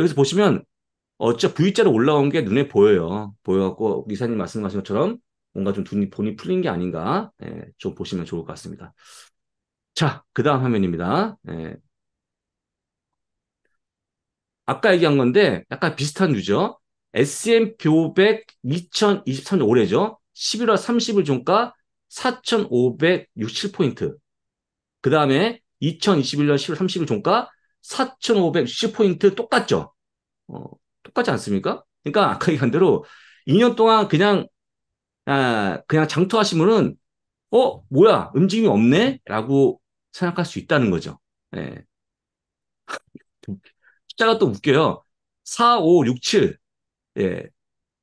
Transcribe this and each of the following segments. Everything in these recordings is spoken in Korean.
여기서 보시면 어, 진짜 V자로 올라온 게 눈에 보여요. 보여갖고 이사님 말씀하신 것처럼 뭔가 좀 돈이, 본이 풀린 게 아닌가 예, 좀 보시면 좋을 것 같습니다. 자, 그 다음 화면입니다. 예. 아까 얘기한 건데 약간 비슷한 뉴죠. S&P 500 2023년 올해죠. 11월 30일 종가 4,567포인트. 그 다음에 2021년 10월 30일 종가 4,560포인트 똑같죠. 어, 똑같지 않습니까? 그러니까 아까 얘기한 대로 2년 동안 그냥 아, 그냥 장투하시면은 어 뭐야 움직임이 없네라고 생각할 수 있다는 거죠. 예. 숫자가 또 웃겨요. 4, 5, 6, 7. 예.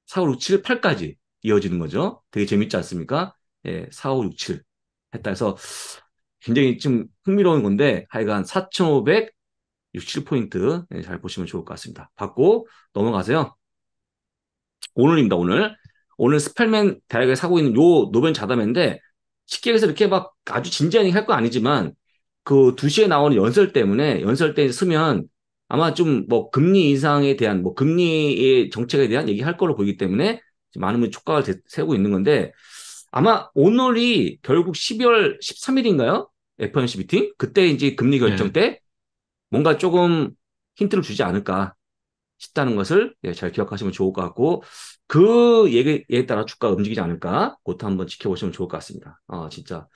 4, 5, 6, 7, 8까지 이어지는 거죠. 되게 재밌지 않습니까? 예. 4, 5, 6, 7 했다 해서 굉장히 좀 흥미로운 건데 하여간 4,500 67포인트 네, 예, 잘 보시면 좋을 것 같습니다. 받고 넘어가세요. 오늘입니다. 오늘 오늘 스펠맨 대학에 사고 있는 요 노벤 자담인데 쉽게 해서 이렇게 막 아주 진지하게 할 거 아니지만 그 2시에 나오는 연설 때문에 연설 때 쓰면 아마 좀 뭐 금리 인상에 대한 뭐 금리의 정책에 대한 얘기할 걸로 보이기 때문에 많은 분이 촉각을 대, 세우고 있는 건데 아마 오늘이 결국 12월 13일인가요? FOMC 미팅? 그때 이제 금리 결정 네. 때 네. 뭔가 조금 힌트를 주지 않을까 싶다는 것을 예, 잘 기억하시면 좋을 것 같고 그 얘기에 따라 주가 가 움직이지 않을까 그것도 한번 지켜보시면 좋을 것 같습니다. 어, 진짜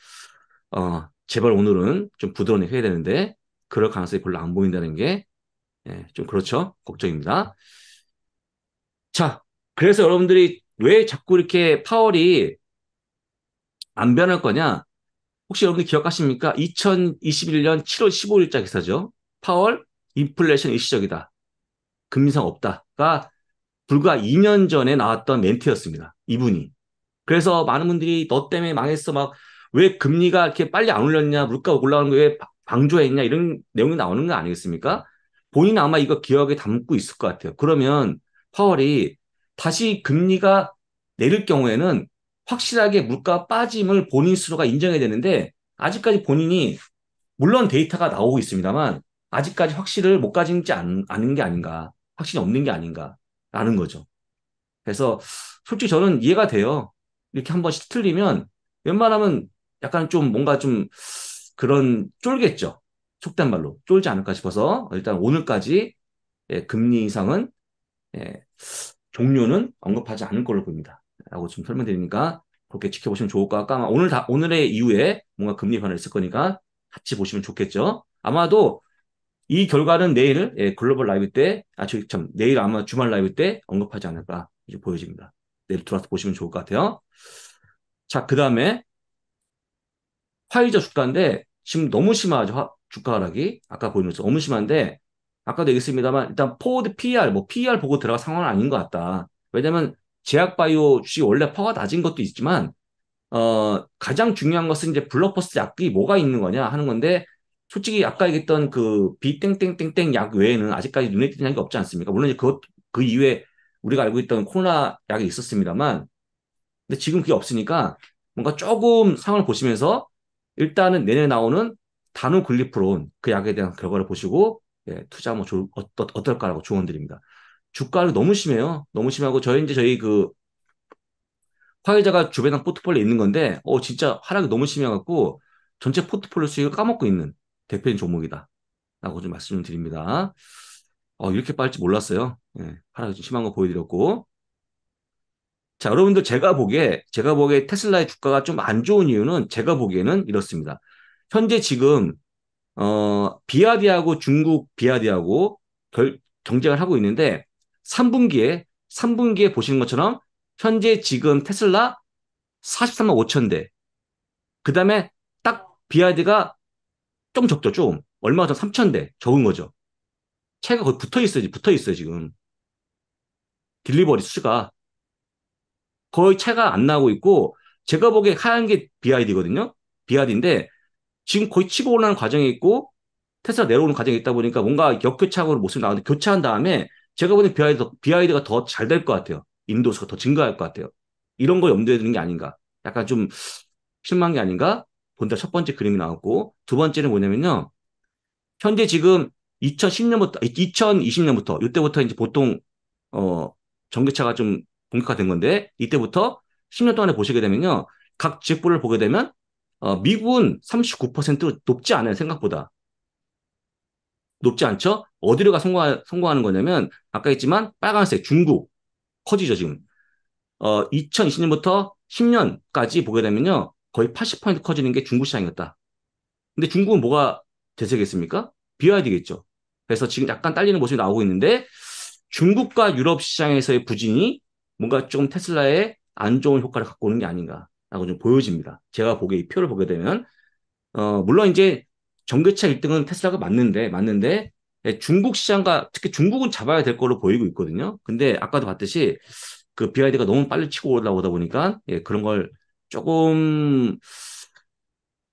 어, 제발 오늘은 좀 부드러운 해야 되는데 그럴 가능성이 별로 안 보인다는 게좀 예, 그렇죠 걱정입니다. 자 그래서 여러분들이 왜 자꾸 이렇게 파월이 안 변할 거냐 혹시 여러분들 기억하십니까? 2021년 7월 15일자 기사죠. 파월 인플레이션 일시적이다. 금리상 없다가 불과 2년 전에 나왔던 멘트였습니다. 이분이. 그래서 많은 분들이 너 때문에 망했어 막 왜 금리가 이렇게 빨리 안 올렸냐 물가 가 올라가는 거 왜 방조했냐 이런 내용이 나오는 거 아니겠습니까? 본인 아마 이거 기억에 담고 있을 것 같아요. 그러면 파월이 다시 금리가 내릴 경우에는 확실하게 물가 빠짐을 본인 스스로가 인정해야 되는데 아직까지 본인이 물론 데이터가 나오고 있습니다만 아직까지 확실을 못가진지 않, 은게 아닌가, 확신이 없는 게 아닌가라는 거죠. 그래서 솔직히 저는 이해가 돼요. 이렇게 한 번씩 틀리면 웬만하면 약간 좀 뭔가 좀 그런 쫄겠죠. 속된 말로 쫄지 않을까 싶어서 일단 오늘까지 예, 금리 이상은 예, 종료는 언급하지 않을 걸로 보입니다. 라고 좀 설명드리니까 그렇게 지켜보시면 좋을 것 같고 아마 오늘 다 오늘의 이후에 뭔가 금리 변화 있을 거니까 같이 보시면 좋겠죠. 아마도 이 결과는 내일 예, 글로벌 라이브 때, 아, 저, 기 참, 내일 아마 주말 라이브 때 언급하지 않을까 이제 보여집니다. 내일 들어와서 보시면 좋을 것 같아요. 자, 그 다음에 화이자 주가인데 지금 너무 심하죠. 화, 주가 하락이 아까 보이면서 너무 심한데 아까도 얘기했습니다만 일단 포드 PR 뭐 PR 보고 들어갈 상황은 아닌 것 같다. 왜냐면 제약바이오 주식 원래 퍼가 낮은 것도 있지만 어 가장 중요한 것은 이제 블록버스 약이 뭐가 있는 거냐 하는 건데 솔직히 아까 얘기했던 그 비땡땡땡땡 약 외에는 아직까지 눈에 띄는 약이 없지 않습니까? 물론 그것 그 이후에 우리가 알고 있던 코로나 약이 있었습니다만 근데 지금 그게 없으니까 뭔가 조금 상황을 보시면서 일단은 내년에 나오는 단누글리프론그 약에 대한 결과를 보시고 예, 투자 뭐 조, 어떠, 어, 어떨까라고 조언드립니다. 주가를 너무 심해요. 너무 심하고 저희 이제 저희 그 화이자가 주변한 포트폴리오 있는 건데 어 진짜 하락이 너무 심해갖고 전체 포트폴리오 수익을 까먹고 있는 대표인 종목이다. 라고 좀 말씀을 드립니다. 어, 이렇게 빨지 몰랐어요. 예, 하락이 좀 심한 거 보여드렸고. 자, 여러분들 제가 보기에, 제가 보기에 테슬라의 주가가 좀 안 좋은 이유는 제가 보기에는 이렇습니다. 현재 지금, 어, 비아디하고 중국 비아디하고 결, 경쟁을 하고 있는데 3분기에, 3분기에 보시는 것처럼 현재 지금 테슬라 43만 5천 대. 그 다음에 딱 비아디가 좀 적죠, 좀. 얼마 전 3,000대 적은 거죠. 차가 거의 붙어 있어요, 붙어 있어요, 지금. 딜리버리 수가. 거의 차가 안 나고 있고, 제가 보기에 하얀 게 BID거든요? BID인데, 지금 거의 치고 올라가는 과정이 있고, 테슬라 내려오는 과정이 있다 보니까 뭔가 역교착적으로 모습이 나오는데, 교차한 다음에, 제가 보기엔 BID, BID가 더 잘 될 것 같아요. 인도수가 더 증가할 것 같아요. 이런 거 염두에 두는 게 아닌가. 약간 좀 실망한 게 아닌가? 본다 첫 번째 그림이 나왔고 두 번째는 뭐냐면요. 현재 지금 2010년부터 2020년부터 이때부터 이제 보통 어 전기차가 좀 본격화된 건데 이때부터 10년 동안에 보시게 되면요. 각 지역부를 보게 되면 어 미국은 39% 높지 않아요. 생각보다. 높지 않죠? 어디로가 성공 성공하는 거냐면 아까 했지만 빨간색 중국 커지죠, 지금. 어 2020년부터 10년까지 보게 되면요. 거의 80% 커지는 게 중국 시장이었다. 근데 중국은 뭐가 되세겠습니까비 BYD겠죠. 그래서 지금 약간 딸리는 모습이 나오고 있는데 중국과 유럽 시장에서의 부진이 뭔가 좀 테슬라의 안 좋은 효과를 갖고 오는 게 아닌가라고 좀 보여집니다. 제가 보기에 이 표를 보게 되면 어 물론 이제 전기차 1등은 테슬라가 맞는데 맞는데 중국 시장과 특히 중국은 잡아야 될 걸로 보이고 있거든요. 근데 아까도 봤듯이 그 BYD가 너무 빨리 치고 올라오다 보니까 예, 그런 걸 조금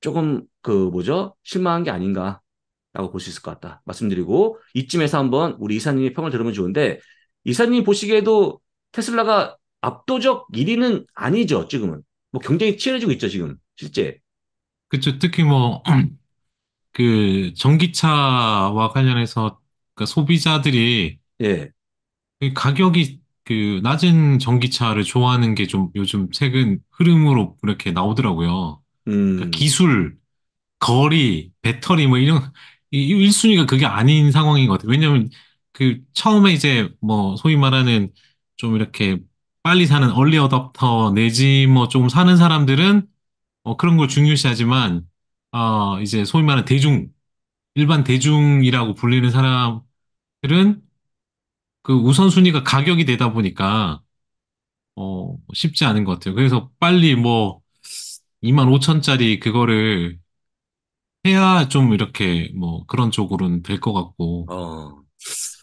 조금 그 뭐죠 실망한 게 아닌가라고 볼 수 있을 것 같다 말씀드리고 이쯤에서 한번 우리 이사님의 평을 들으면 좋은데 이사님 보시기에도 테슬라가 압도적 1위는 아니죠 지금은 뭐 굉장히 치열해지고 있죠 지금 실제 그렇죠 특히 뭐 그 전기차와 관련해서 그 소비자들이 예 가격이 그 낮은 전기차를 좋아하는 게 좀 요즘 최근 흐름으로 이렇게 나오더라고요. 그러니까 음, 기술, 거리, 배터리 뭐 이런 1순위가 그게 아닌 상황인 것 같아요. 왜냐면 그 처음에 이제 뭐 소위 말하는 좀 이렇게 빨리 사는 얼리 어답터 내지 뭐 좀 사는 사람들은 어 그런 걸 중요시하지만 어 이제 소위 말하는 대중 일반 대중이라고 불리는 사람들은 그 우선순위가 가격이 되다 보니까 어, 쉽지 않은 것 같아요. 그래서 빨리 뭐2 5 0 0 0짜리 그거를 해야 좀 이렇게 뭐 그런 쪽으로는 될 것 같고 어,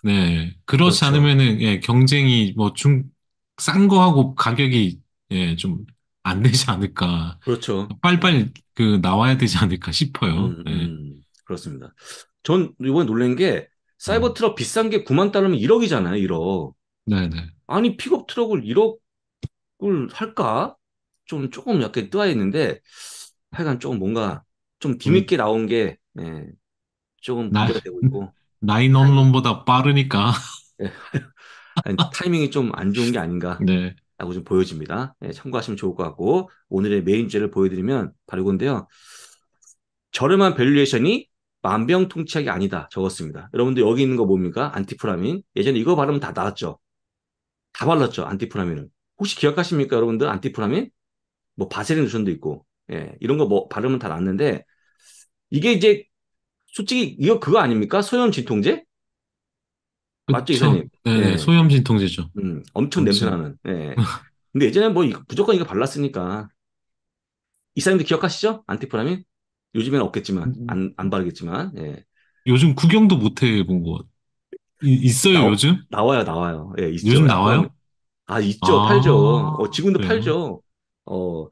네 그렇지 그렇죠. 않으면은 예, 경쟁이 뭐 중 싼 거하고 가격이 예, 좀 안 되지 않을까 그렇죠. 빨리빨리 그 나와야 되지 않을까 싶어요. 음, 네. 음, 음. 그렇습니다. 전 이번에 놀란 게 사이버 음. 트럭 비싼 게 9만 달러면 1억이잖아요, 1억. 네네. 아니, 픽업 트럭을 1억을 할까? 좀, 조금 약간 뜨아있는데 하여간 조금 뭔가 좀 뒤늦게 음. 나온 게, 예, 조금 문제가 되고 있고. 나이 언론보다 빠르니까. 예. 아니, 타이밍이 좀 안 좋은 게 아닌가. 네. 라고 좀 보여집니다. 예, 참고하시면 좋을 것 같고, 오늘의 메인 주제를 보여드리면 바로 이건데요. 저렴한 밸류에이션이 만병통치약이 아니다 적었습니다. 여러분들 여기 있는 거 뭡니까? 안티프라민. 예전에 이거 바르면 다 나았죠. 다 발랐죠. 안티프라민은. 혹시 기억하십니까, 여러분들? 안티프라민? 뭐 바세린 로션도 있고. 예, 이런 거 뭐 바르면 다 낫는데 이게 이제 솔직히 이거 그거 아닙니까? 소염 진통제? 맞죠, 그쵸? 이사님? 네, 네 예. 소염 진통제죠. 음, 엄청 그치. 냄새나는. 예. 근데 예전에 뭐 이거, 무조건 이거 발랐으니까 이사님도 기억하시죠? 안티프라민? 요즘엔 없겠지만 음. 안, 안 바르겠지만 예. 요즘 구경도 못 해본 것 있어요 나 요즘? 나와요 나와요 예 있죠 요즘 나와요? 아 있죠 아, 팔죠 어 지금도 그 팔죠 어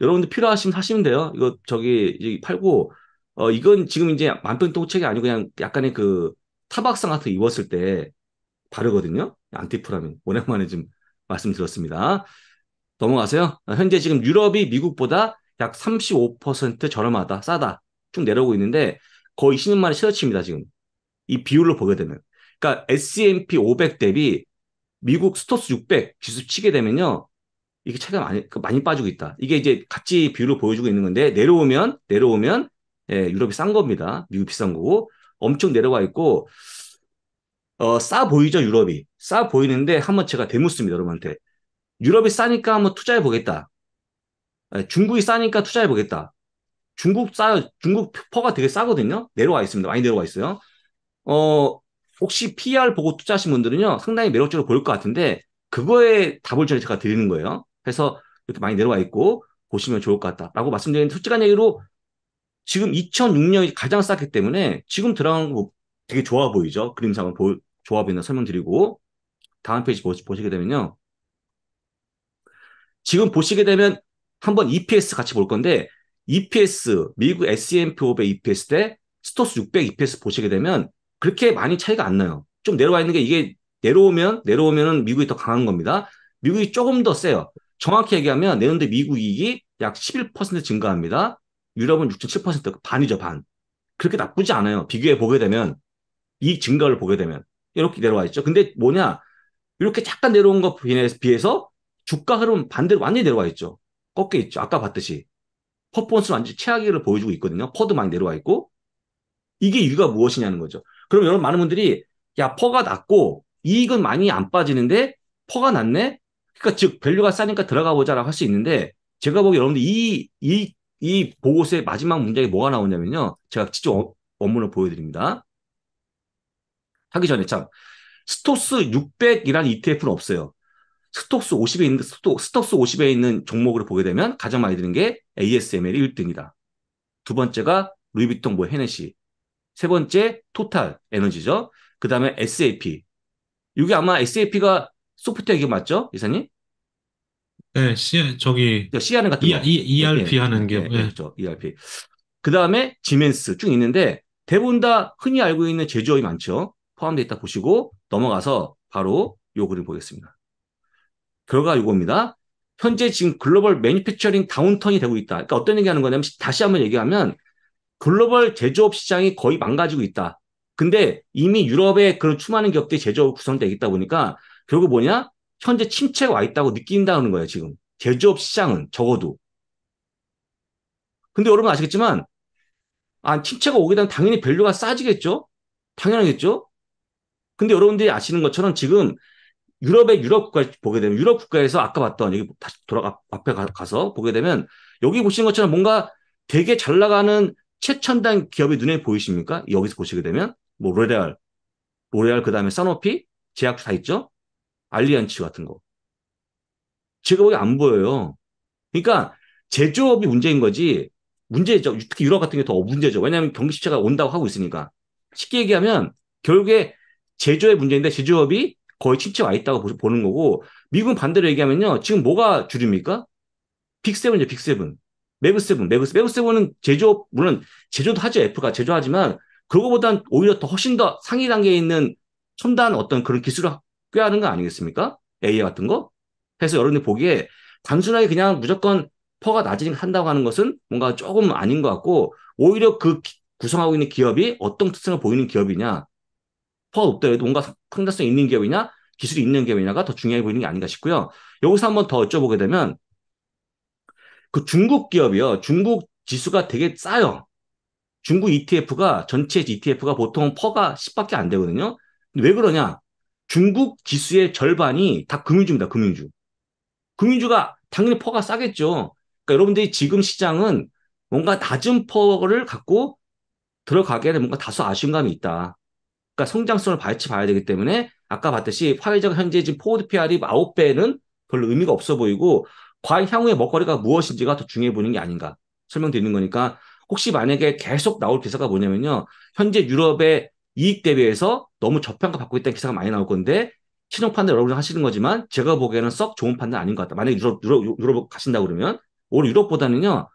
여러분들 필요하시면 사시면 돼요 이거 저기 팔고 어 이건 지금 이제 만병통책이 아니고 그냥 약간의 그 타박상 같은 거 입었을 때 바르거든요 안티프라민 오랜만에 좀 말씀드렸습니다 넘어가세요 현재 지금 유럽이 미국보다 약35% 저렴하다, 싸다 쭉 내려오고 있는데 거의 10년 만에 최저칩니다 지금 이 비율로 보게 되면. 그러니까 S&P 500 대비 미국 스톱스600 지수 치게 되면요 이게 차이가 많이 그 많이 빠지고 있다. 이게 이제 같이 비율을 보여주고 있는 건데 내려오면 내려오면 예, 유럽이 싼 겁니다. 미국 비싼 거고 엄청 내려와 있고 어, 싸 보이죠 유럽이 싸 보이는데 한번 제가 대묻습니다 여러분한테 유럽이 싸니까 한번 투자해 보겠다. 예, 중국이 싸니까 투자해 보겠다. 중국 싸 중국 퍼가 되게 싸거든요. 내려와 있습니다. 많이 내려와 있어요. 어 혹시 PR 보고 투자하신 분들은요 상당히 매력적으로 보일 것 같은데 그거에 답을 제가 드리는 거예요. 그래서 이렇게 많이 내려와 있고 보시면 좋을 것 같다라고 말씀드리는 솔직한 얘기로 지금 2006년이 가장 쌌기 때문에 지금 들어간 거 되게 좋아 보이죠. 그림상을 보, 좋아 보이는 설명드리고 다음 페이지 보시, 보시게 되면요. 지금 보시게 되면 한번 EPS 같이 볼 건데 EPS 미국 S&P e 500 EPS 대 스토스 600 EPS 보시게 되면 그렇게 많이 차이가 안 나요. 좀 내려와 있는 게 이게 내려오면 내려오면은 미국이 더 강한 겁니다. 미국이 조금 더 세요. 정확히 얘기하면 내년도 미국 이익이 약 11% 증가합니다. 유럽은 6.7% 반이죠 반. 그렇게 나쁘지 않아요. 비교해 보게 되면 이 증가를 보게 되면 이렇게 내려와 있죠. 근데 뭐냐 이렇게 잠깐 내려온 것 비해서 주가 흐름 반대로 완전히 내려와 있죠. 꺾여 있죠. 아까 봤듯이. 퍼포먼스는 완전 히 최악의를 보여주고 있거든요. 퍼도 많이 내려와 있고. 이게 이유가 무엇이냐는 거죠. 그럼 여러분 많은 분들이 야, 퍼가 낮고 이익은 많이 안 빠지는데 퍼가 낮네? 그니까즉 밸류가 싸니까 들어가 보자라고 할 수 있는데 제가 보기에 여러분들 이, 이, 이 보고서의 마지막 문장이 뭐가 나오냐면요. 제가 직접 어, 원문을 보여드립니다. 하기 전에 참 스토스 600이라는 ETF는 없어요. 스톡스 50에 있는 스톡, 스톡스 50에 있는 종목으로 보게 되면 가장 많이 드는 게 ASML이 1등이다. 두 번째가 루이비통 뭐 헤네시. 세 번째 토탈 에너지죠. 그다음에 SAP. 이게 아마 SAP가 소프트웨어 이게 맞죠? 이사님? 네, C, 저기 네, CR은 같은 e, 거. E, ERP e 네, 네, 하는 네, 게 네, 네. 그렇죠. ERP. 그다음에 지멘스 쭉 있는데 대부분 다 흔히 알고 있는 제조업이 많죠. 포함되어 있다 보시고 넘어가서 바로 요 그림 보겠습니다. 결과가 이겁니다. 현재 지금 글로벌 매니팩처링 다운턴이 되고 있다. 그러니까 어떤 얘기하는 거냐면 다시 한번 얘기하면 글로벌 제조업 시장이 거의 망가지고 있다. 근데 이미 유럽의 그런 수많은 기업들이 제조업 구성되어 있다 보니까 결국 뭐냐? 현재 침체가 와 있다고 느낀다는 거예요, 지금. 제조업 시장은 적어도. 근데 여러분 아시겠지만, 아, 침체가 오게 되면 당연히 밸류가 싸지겠죠? 당연하겠죠? 근데 여러분들이 아시는 것처럼 지금 유럽의 유럽 국가 보게 되면 유럽 국가에서 아까 봤던 여기 다시 돌아가 앞에 가서 보게 되면 여기 보시는 것처럼 뭔가 되게 잘 나가는 최첨단 기업이 눈에 보이십니까? 여기서 보시게 되면 뭐 로레알, 로레알 그다음에 사노피, 제약주 다 있죠? 알리안츠 같은 거. 제가 여기 안 보여요. 그러니까 제조업이 문제인 거지 문제죠. 특히 유럽 같은 게 더 문제죠. 왜냐하면 경기 시체가 온다고 하고 있으니까. 쉽게 얘기하면 결국에 제조의 문제인데 제조업이 거의 침체가 있다고 보는 거고 미국은 반대로 얘기하면요. 지금 뭐가 주류입니까? 빅세븐이죠. 빅세븐. 매브세븐. 매브세, 븐은 제조업 물론 제조도 하죠. f 가 제조하지만 그거보단 오히려 더 훨씬 더 상위 단계에 있는 첨단 어떤 그런 기술을 꾀하는 거 아니겠습니까? AI 같은 거? 해서 여러분들 보기에 단순하게 그냥 무조건 퍼가 낮으니 한다고 하는 것은 뭔가 조금 아닌 것 같고 오히려 그 구성하고 있는 기업이 어떤 특성을 보이는 기업이냐 퍼가 높더라도 뭔가 상당성이 있는 기업이냐 기술이 있는 기업이냐가 더 중요해 보이는 게 아닌가 싶고요. 여기서 한번 더 여쭤보게 되면 그 중국 기업이요. 중국 지수가 되게 싸요. 중국 ETF가 전체 ETF가 보통 퍼가 10밖에 안 되거든요. 왜 그러냐? 중국 지수의 절반이 다 금융주입니다. 금융주. 금융주가 당연히 퍼가 싸겠죠. 그러니까 여러분들이 지금 시장은 뭔가 낮은 퍼를 갖고 들어가게 되면 뭔가 다소 아쉬운 감이 있다. 그러니까 성장성을 발치 봐야 되기 때문에 아까 봤듯이 화이자가 현재 지금 포워드 PR이 9배는 별로 의미가 없어 보이고 과연 향후의 먹거리가 무엇인지가 더 중요해 보이는 게 아닌가 설명드리는 거니까 혹시 만약에 계속 나올 기사가 뭐냐면요. 현재 유럽의 이익 대비해서 너무 저평가 받고 있다는 기사가 많이 나올 건데 신용 판단 여러분이 하시는 거지만 제가 보기에는 썩 좋은 판단 아닌 것 같다. 만약에 유럽, 유럽, 유럽 가신다 그러면 오히려 유럽보다는요.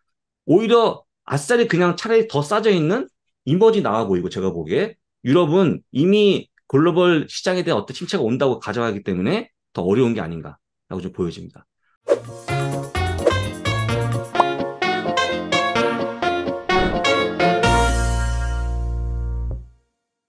오히려 아싸리 그냥 차라리 더 싸져 있는 이머지 나와 보이고 제가 보기에 유럽은 이미 글로벌 시장에 대한 어떤 침체가 온다고 가져가기 때문에 더 어려운 게 아닌가라고 좀 보여집니다.